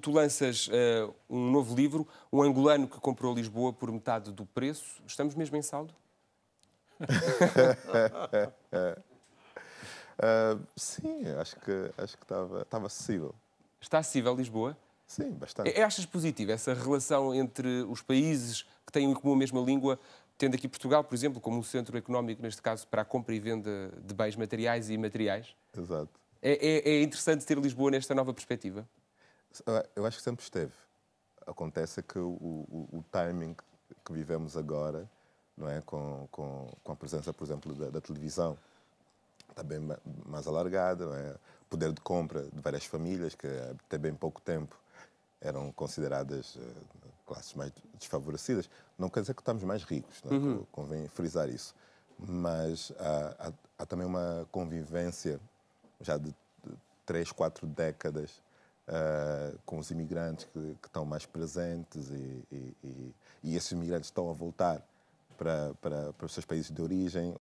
Tu, lanças uh, um novo livro, um angolano que comprou Lisboa por metade do preço. Estamos mesmo em saldo? uh, sim, acho que acho que estava estava acessível. Está acessível Lisboa? Sim, bastante. É, é, achas positiva essa relação entre os países que têm em comum a mesma língua, tendo aqui Portugal, por exemplo, como um centro económico, neste caso, para a compra e venda de bens materiais e imateriais? Exato. é, é, é interessante ter Lisboa nesta nova perspectiva? Eu acho que sempre esteve. Acontece que o, o, o timing que vivemos agora, não é, com, com, com a presença, por exemplo, da, da televisão, está bem mais alargada, é? o é? poder de compra de várias famílias que até bem pouco tempo eram consideradas eh, classes mais desfavorecidas. Não quer dizer que estamos mais ricos, não é? uhum. convém frisar isso. Mas há, há, há também uma convivência já de três, quatro décadas uh, com os imigrantes que, que, estão mais presentes e, e, e, e esses imigrantes estão a voltar para, para, para os seus países de origem